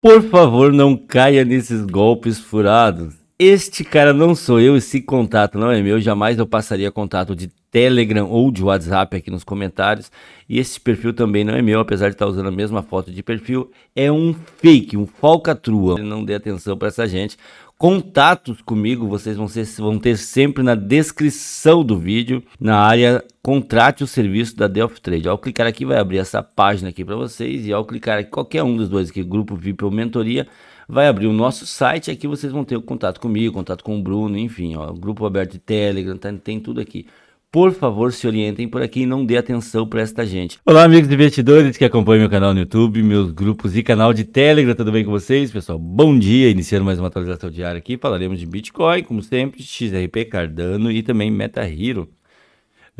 Por favor, não caia nesses golpes furados. Este cara não sou eu, esse contato não é meu, jamais eu passaria contato de Telegram ou de WhatsApp aqui nos comentários. E esse perfil também não é meu, apesar de estar usando a mesma foto de perfil, é um fake, um falcatrua. Não dê atenção para essa gente. Contatos comigo vocês vão, ser, vão ter sempre na descrição do vídeo, na área contrate o serviço da Delphi Trade. Ao clicar aqui vai abrir essa página aqui para vocês e ao clicar em qualquer um dos dois aqui, grupo VIP ou mentoria, vai abrir o nosso site. Aqui vocês vão ter o contato comigo, contato com o Bruno, enfim, ó, grupo aberto de Telegram, tá, tem tudo aqui por favor, se orientem por aqui e não dê atenção para esta gente. Olá, amigos investidores que acompanham meu canal no YouTube, meus grupos e canal de Telegram, tudo bem com vocês? Pessoal, bom dia! Iniciando mais uma atualização diária aqui, falaremos de Bitcoin, como sempre, XRP, Cardano e também Hero.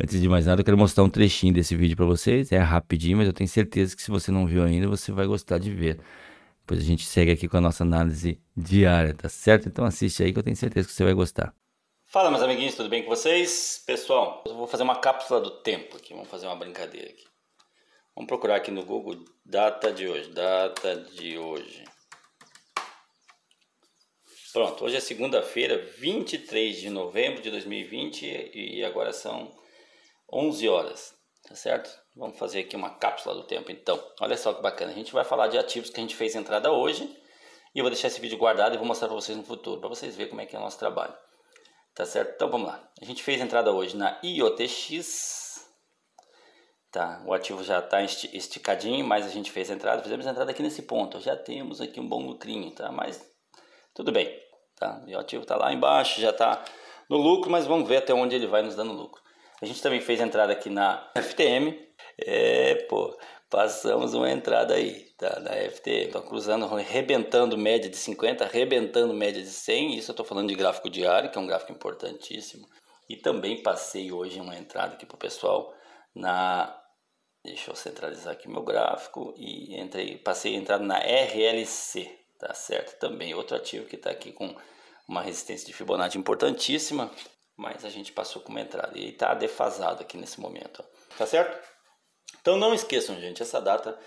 Antes de mais nada, eu quero mostrar um trechinho desse vídeo para vocês, é rapidinho, mas eu tenho certeza que se você não viu ainda, você vai gostar de ver. Depois a gente segue aqui com a nossa análise diária, tá certo? Então assiste aí que eu tenho certeza que você vai gostar. Fala meus amiguinhos, tudo bem com vocês? Pessoal, eu vou fazer uma cápsula do tempo aqui, vamos fazer uma brincadeira aqui. Vamos procurar aqui no Google data de hoje, data de hoje. Pronto, hoje é segunda-feira, 23 de novembro de 2020 e agora são 11 horas, tá certo? Vamos fazer aqui uma cápsula do tempo então. Olha só que bacana, a gente vai falar de ativos que a gente fez entrada hoje e eu vou deixar esse vídeo guardado e vou mostrar para vocês no futuro, para vocês verem como é que é o nosso trabalho. Tá certo? Então vamos lá. A gente fez entrada hoje na IOTX. Tá, o ativo já tá está esticadinho, mas a gente fez entrada, fizemos entrada aqui nesse ponto. Já temos aqui um bom lucrinho, tá? Mas tudo bem, tá? E o ativo está lá embaixo, já está no lucro, mas vamos ver até onde ele vai nos dando lucro. A gente também fez entrada aqui na FTM. É, pô, passamos uma entrada aí tá, da FT. Então, cruzando, rebentando média de 50, rebentando média de 100. Isso eu estou falando de gráfico diário, que é um gráfico importantíssimo. E também passei hoje uma entrada aqui para o pessoal na... Deixa eu centralizar aqui meu gráfico e entrei, passei a entrada na RLC, tá certo? Também outro ativo que está aqui com uma resistência de Fibonacci importantíssima, mas a gente passou com uma entrada e está defasado aqui nesse momento, ó. tá certo? Então não esqueçam, gente, essa data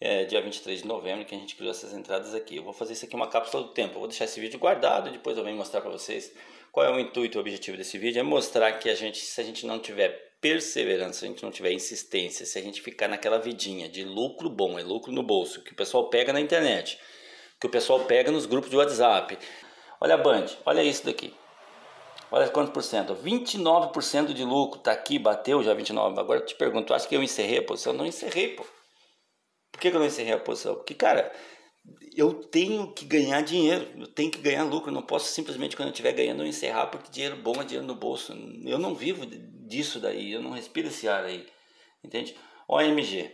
é dia 23 de novembro que a gente criou essas entradas aqui. Eu vou fazer isso aqui uma cápsula do tempo. Eu vou deixar esse vídeo guardado e depois eu venho mostrar para vocês qual é o intuito e o objetivo desse vídeo. É mostrar que a gente, se a gente não tiver perseverança, se a gente não tiver insistência, se a gente ficar naquela vidinha de lucro bom, é lucro no bolso, que o pessoal pega na internet, que o pessoal pega nos grupos de WhatsApp. Olha a Band, olha isso daqui olha quantos por cento, 29% de lucro, tá aqui, bateu já 29%. Agora eu te pergunto, acho que eu encerrei a posição? Não encerrei, pô. Por que, que eu não encerrei a posição? Porque, cara, eu tenho que ganhar dinheiro, eu tenho que ganhar lucro, eu não posso simplesmente quando eu estiver ganhando eu encerrar, porque dinheiro bom é dinheiro no bolso. Eu não vivo disso daí, eu não respiro esse ar aí, entende? OMG,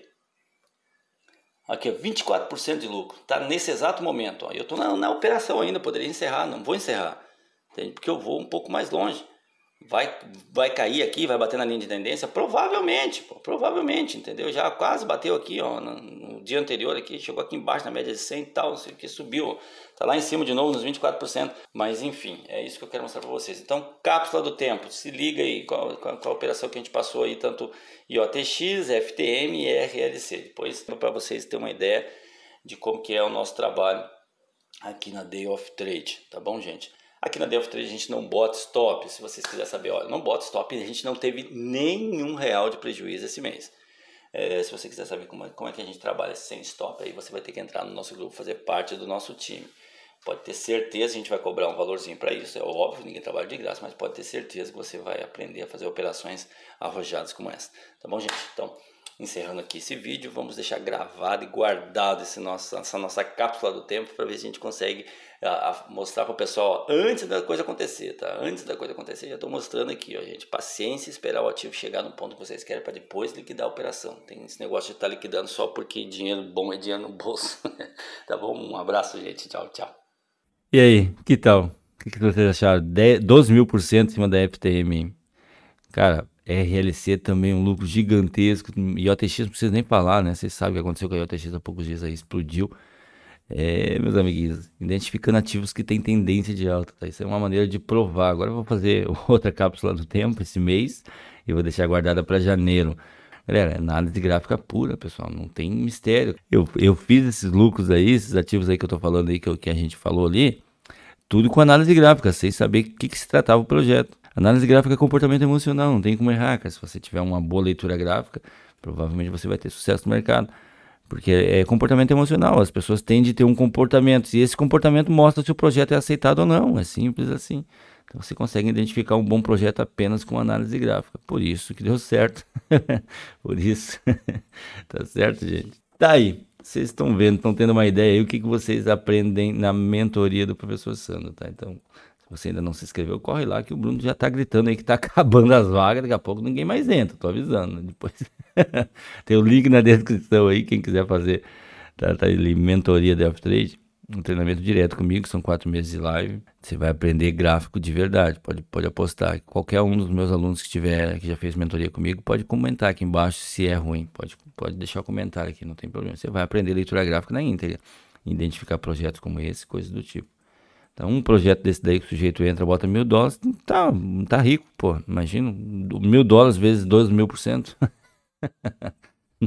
aqui 24% de lucro, tá nesse exato momento, ó. eu estou na, na operação ainda, poderia encerrar, não vou encerrar. Entende? Porque eu vou um pouco mais longe. Vai, vai cair aqui, vai bater na linha de tendência? Provavelmente, pô, provavelmente, entendeu? Já quase bateu aqui, ó, no, no, dia anterior aqui, chegou aqui embaixo na média de 100 e tal, não sei o que, subiu, tá lá em cima de novo nos 24%, mas enfim, é isso que eu quero mostrar para vocês. Então, cápsula do tempo, se liga aí com a, com a, operação que a gente passou aí, tanto IOTX, FTM e RLC, depois para vocês terem uma ideia de como que é o nosso trabalho aqui na Day of Trade, tá bom, gente? Aqui na Delphi 3 a gente não bota stop, se vocês quiserem saber, olha, não bota stop, a gente não teve nenhum real de prejuízo esse mês. É, se você quiser saber como é, como é que a gente trabalha sem stop, aí você vai ter que entrar no nosso grupo, fazer parte do nosso time. Pode ter certeza, a gente vai cobrar um valorzinho para isso, é óbvio, ninguém trabalha de graça, mas pode ter certeza que você vai aprender a fazer operações arrojadas como essa. Tá bom, gente? Então, encerrando aqui esse vídeo, vamos deixar gravado e guardado esse nosso, essa nossa cápsula do tempo para ver se a gente consegue a, a mostrar para o pessoal antes da coisa acontecer, tá? Antes da coisa acontecer, já estou mostrando aqui, ó, gente. Paciência, esperar o ativo chegar no ponto que vocês querem para depois liquidar a operação. Tem esse negócio de estar tá liquidando só porque dinheiro bom é dinheiro no bolso. tá bom? Um abraço, gente. Tchau, tchau. E aí, que tal? O que, que vocês acharam? 10, 12 mil por cento em cima da FTM. Cara, RLC também um lucro gigantesco. IOTX não precisa nem falar, né? Vocês sabem o que aconteceu com a IOTX há poucos dias aí, explodiu. É, meus amiguinhos, identificando ativos que têm tendência de alta, tá? Isso é uma maneira de provar. Agora eu vou fazer outra cápsula do tempo esse mês e vou deixar guardada para janeiro. Galera, é análise gráfica pura, pessoal, não tem mistério. Eu, eu fiz esses lucros aí, esses ativos aí que eu tô falando aí, que, que a gente falou ali, tudo com análise gráfica, sem saber o que, que se tratava o projeto. Análise gráfica é comportamento emocional, não tem como errar, cara. Se você tiver uma boa leitura gráfica, provavelmente você vai ter sucesso no mercado. Porque é comportamento emocional, as pessoas tendem a ter um comportamento, e esse comportamento mostra se o projeto é aceitado ou não, é simples assim. Então você consegue identificar um bom projeto apenas com análise gráfica. Por isso que deu certo. Por isso. tá certo, gente? Tá aí. Vocês estão vendo, estão tendo uma ideia aí o que, que vocês aprendem na mentoria do professor Sandro, tá? Então, se você ainda não se inscreveu, corre lá que o Bruno já tá gritando aí que tá acabando as vagas, daqui a pouco ninguém mais entra, tô avisando. Né? Depois Tem o link na descrição aí, quem quiser fazer tá, tá ali, mentoria de off-trade, um treinamento direto comigo, são quatro meses de live. Você vai aprender gráfico de verdade, pode, pode apostar. Qualquer um dos meus alunos que tiver, que já fez mentoria comigo, pode comentar aqui embaixo se é ruim. Pode, pode deixar o um comentário aqui, não tem problema. Você vai aprender leitura gráfica na íntegra, identificar projetos como esse, coisas do tipo. Então, um projeto desse daí que o sujeito entra, bota mil dólares, tá, tá rico, pô. Imagina, mil dólares vezes dois mil por cento.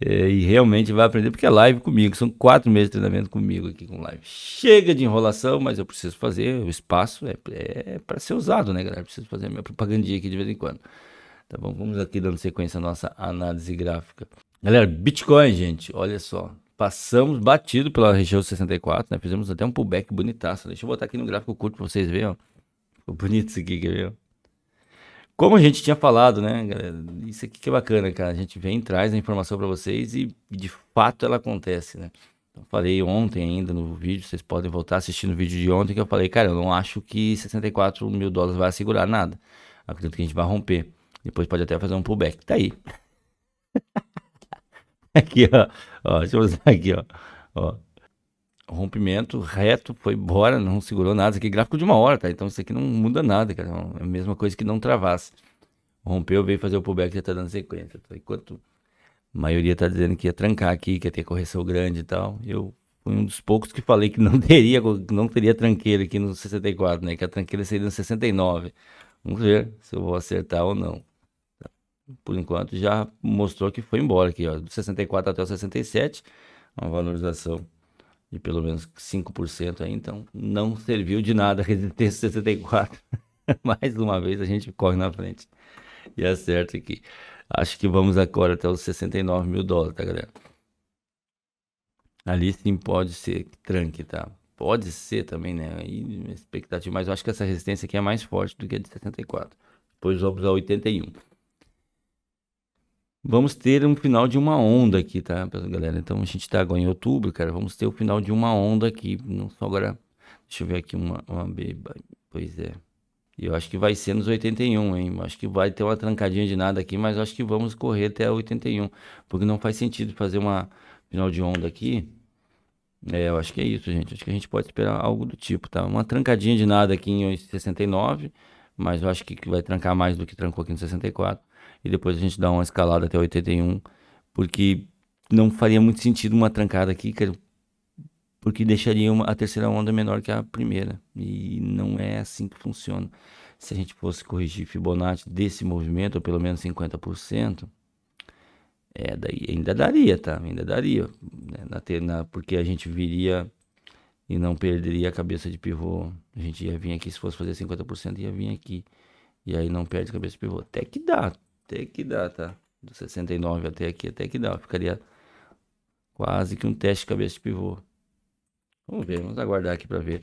é, e realmente vai aprender, porque é live comigo. São quatro meses de treinamento comigo aqui com live. Chega de enrolação, mas eu preciso fazer. O espaço é, é para ser usado, né, galera? Eu preciso fazer a minha propagandinha aqui de vez em quando. Tá bom? Vamos aqui dando sequência à nossa análise gráfica. Galera, Bitcoin, gente, olha só. Passamos batido pela região 64, né? Fizemos até um pullback bonitaço. Deixa eu botar aqui no gráfico curto pra vocês verem, ó. Ficou bonito isso aqui, quer ver? Como a gente tinha falado, né, galera? Isso aqui que é bacana, cara. A gente vem, traz a informação para vocês e de fato ela acontece, né? Eu falei ontem ainda no vídeo, vocês podem voltar assistindo o vídeo de ontem que eu falei, cara, eu não acho que 64 mil dólares vai segurar nada. Acredito que a gente vai romper. Depois pode até fazer um pullback. Tá aí. aqui, ó. ó. Deixa eu mostrar aqui, ó. ó rompimento reto, foi embora, não segurou nada. Isso aqui é gráfico de uma hora, tá? Então isso aqui não muda nada, cara. É a mesma coisa que não travasse. Rompeu, veio fazer o pullback, já tá dando sequência. Então, enquanto a maioria tá dizendo que ia trancar aqui, que ia ter correção grande e tal, eu fui um dos poucos que falei que não teria, não teria tranqueira aqui no 64, né? Que a tranqueira seria no 69. Vamos ver se eu vou acertar ou não. Por enquanto já mostrou que foi embora aqui, ó, do 64 até o 67, uma valorização de pelo menos 5% aí, então não serviu de nada a resistência 64. Mais uma vez a gente corre na frente e acerta aqui. Acho que vamos agora até os 69 mil dólares, tá, galera? Ali sim pode ser tranque, tá? Pode ser também, né? Aí, expectativa, mas eu acho que essa resistência aqui é mais forte do que a de 64. Depois vamos a 81 vamos ter um final de uma onda aqui, tá, galera? Então a gente está agora em outubro, cara. Vamos ter o final de uma onda aqui. Não só agora. Deixa eu ver aqui uma, uma beba. Pois é. eu acho que vai ser nos 81, hein? Acho que vai ter uma trancadinha de nada aqui, mas acho que vamos correr até 81. Porque não faz sentido fazer uma final de onda aqui. É, eu acho que é isso, gente. Acho que a gente pode esperar algo do tipo, tá? Uma trancadinha de nada aqui em 69 mas eu acho que vai trancar mais do que trancou aqui no 64. E depois a gente dá uma escalada até 81, porque não faria muito sentido uma trancada aqui, é, porque deixaria uma, a terceira onda menor que a primeira. E não é assim que funciona. Se a gente fosse corrigir Fibonacci desse movimento, ou pelo menos 50%, é, daí ainda daria, tá? Ainda daria. Né? Na, na, porque a gente viria e não perderia a cabeça de pivô. A gente ia vir aqui, se fosse fazer 50%, ia vir aqui. E aí não perde a cabeça de pivô. Até que dá, até que dá, tá? Do 69 até aqui, até que dá. Ficaria quase que um teste de cabeça de pivô. Vamos ver, vamos aguardar aqui para ver.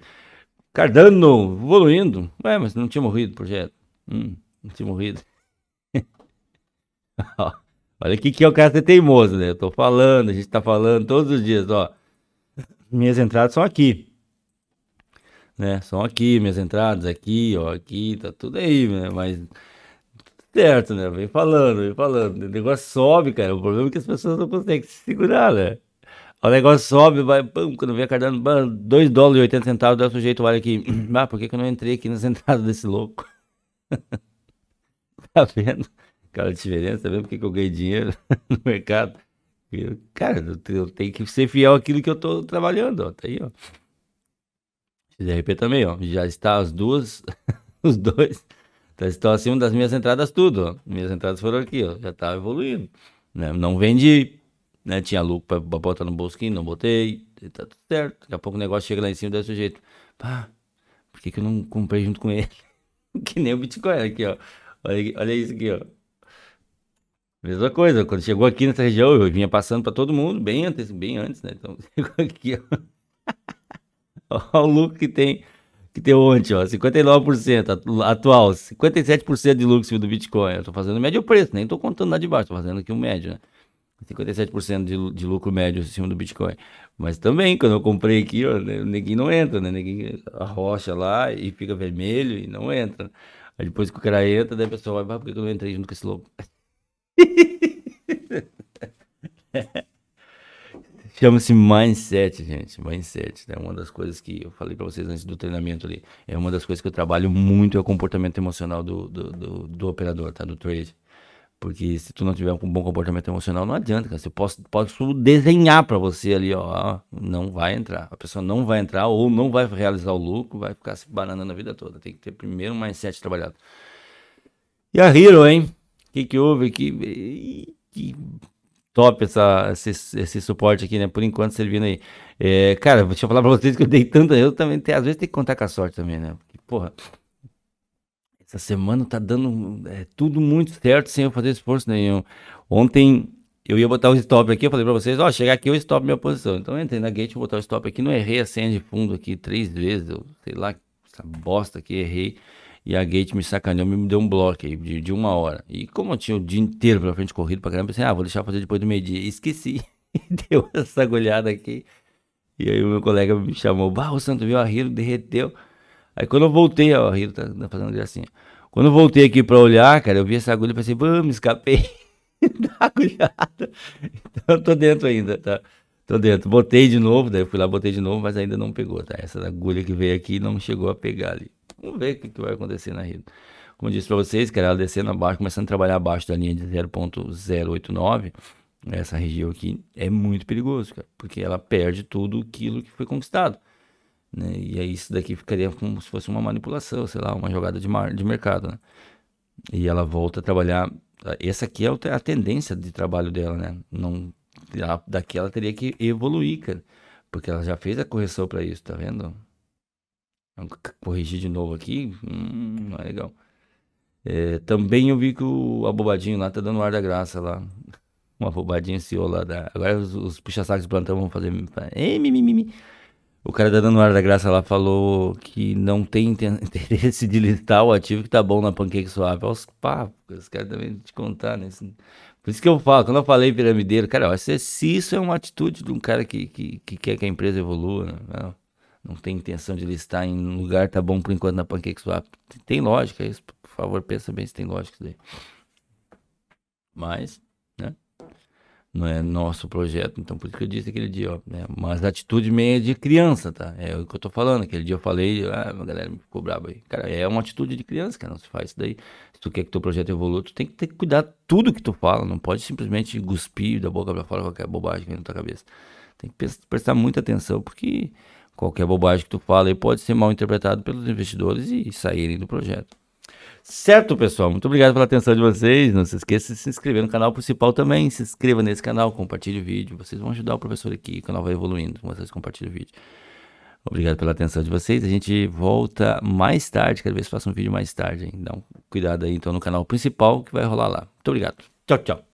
Cardano evoluindo. Ué, mas não tinha morrido o projeto. Hum, não tinha morrido. Olha o que, que é o cara ser teimoso, né? Eu tô falando, a gente tá falando todos os dias, ó minhas entradas são aqui. Né? São aqui, minhas entradas, aqui, ó, aqui, tá tudo aí, né? Mas certo, né? Vem falando, vem falando. O negócio sobe, cara. O problema é que as pessoas não conseguem se segurar, né? O negócio sobe, vai, pum, quando vem a bam, 2 dólares e 80 centavos, dá o sujeito, olha aqui. Ah, por que, que eu não entrei aqui nas entradas desse louco? tá vendo? Cara, de diferença, tá vendo por que, que eu ganhei dinheiro no mercado? cara, eu tenho que ser fiel àquilo que eu estou trabalhando, ó. Tá aí, ó. XRP também, ó. Já está as duas, os dois. Tá, estão acima das minhas entradas tudo, ó. Minhas entradas foram aqui, ó. Já tá evoluindo. Né? Não vendi, né? Tinha lucro pra, pra botar no bolsinho, não botei. Tá tudo certo. Daqui a pouco o negócio chega lá em cima desse jeito. Pá, por que, que eu não comprei junto com ele? que nem o Bitcoin aqui, ó. Olha, olha isso aqui, ó. Mesma coisa, quando chegou aqui nessa região, eu vinha passando para todo mundo bem antes, bem antes, né? Então, chegou aqui, ó. Olha o lucro que tem, que tem ontem, ó. 59% atual, 57% de lucro do Bitcoin. Eu tô fazendo médio preço, nem tô contando lá de baixo, tô fazendo aqui o um médio, né? 57% de, de lucro médio cima do Bitcoin. Mas também, quando eu comprei aqui, ó, né, ninguém não entra, né? Ninguém arrocha lá e fica vermelho e não entra. Aí depois que o cara entra, daí a pessoa vai, ah, por que eu não entrei junto com esse louco? Chama-se mindset, gente. Mindset. É né? uma das coisas que eu falei para vocês antes do treinamento ali. É uma das coisas que eu trabalho muito é o comportamento emocional do, do, do, do operador, tá? Do trade. Porque se tu não tiver um bom comportamento emocional, não adianta, cara. Eu posso, posso desenhar para você ali, ó. Não vai entrar. A pessoa não vai entrar ou não vai realizar o lucro, vai ficar se bananando a vida toda. Tem que ter primeiro um mindset trabalhado. E a Hero, hein? que, que houve Que top essa, esse, esse, suporte aqui, né? Por enquanto servindo aí. É, cara, deixa eu falar para vocês que eu dei tanto. Eu também, tem, às vezes, tem que contar com a sorte também, né? Porque, porra, essa semana tá dando é, tudo muito certo sem eu fazer esforço nenhum. Ontem eu ia botar o stop aqui, eu falei pra vocês, ó, chegar aqui eu stop minha posição. Então eu entrei na gate, vou botar o stop aqui, não errei a senha de fundo aqui três vezes, eu sei lá, essa bosta que errei. E a Gate me sacaneou, me deu um bloco aí de, de uma hora. E como eu tinha o dia inteiro pela frente corrido pra caramba, pensei, ah, vou deixar fazer depois do meio-dia. Esqueci. deu essa agulhada aqui. E aí o meu colega me chamou, bah, o Santo viu a Rio, derreteu. Aí quando eu voltei, ó, a Rio tá, tá, fazendo gracinha. Assim, quando eu voltei aqui pra olhar, cara, eu vi essa agulha e pensei, vamos, escapei da agulhada. Então eu tô dentro ainda, tá? Tô dentro. Botei de novo, daí eu fui lá, botei de novo, mas ainda não pegou, tá? Essa agulha que veio aqui não chegou a pegar ali. Vamos ver o que, que vai acontecer na RIO. Como eu disse para vocês, cara, ela descendo abaixo, começando a trabalhar abaixo da linha de 0.089, essa região aqui é muito perigoso, cara, porque ela perde tudo aquilo que foi conquistado. Né? E aí isso daqui ficaria como se fosse uma manipulação, sei lá, uma jogada de, mar, de mercado, né? E ela volta a trabalhar. Tá? Essa aqui é a tendência de trabalho dela, né? Não, daqui ela teria que evoluir, cara, porque ela já fez a correção para isso, tá vendo? corrigir de novo aqui. Hum, não é legal. É, também eu vi que o abobadinho lá tá dando ar da graça lá. Uma abobadinha se lá da. Agora os, os puxa-sacos plantão vão fazer. Ei, mimimi. O cara tá dando ar da graça lá falou que não tem interesse de listar o ativo que tá bom na panqueca suave. Olha os papos, os caras também te contar, né? Por isso que eu falo, quando eu falei piramideiro, cara, se, é, se isso é uma atitude de um cara que, que, que quer que a empresa evolua, né? não tem intenção de listar em um lugar, tá bom por enquanto na PancakeSwap. Tem lógica é isso, por favor, pensa bem se tem lógica isso daí. Mas, né? Não é nosso projeto, então por isso que eu disse aquele dia, ó, né? Mas atitude meia de criança, tá? É o que eu tô falando. Aquele dia eu falei, ah, a galera me ficou brava aí. Cara, é uma atitude de criança, cara, não se faz isso daí. Se tu quer que teu projeto evolua, tu tem que ter que cuidar tudo que tu fala, não pode simplesmente cuspir da boca pra fora qualquer bobagem que vem na tua cabeça. Tem que prestar muita atenção, porque qualquer bobagem que tu fala aí pode ser mal interpretado pelos investidores e saírem do projeto. Certo, pessoal? Muito obrigado pela atenção de vocês. Não se esqueça de se inscrever no canal principal também. Se inscreva nesse canal, compartilhe o vídeo. Vocês vão ajudar o professor aqui. O canal vai evoluindo. Vocês compartilham o vídeo. Obrigado pela atenção de vocês. A gente volta mais tarde. Quero ver se faço um vídeo mais tarde. Hein? Dá um cuidado aí então no canal principal que vai rolar lá. Muito obrigado. Tchau, tchau.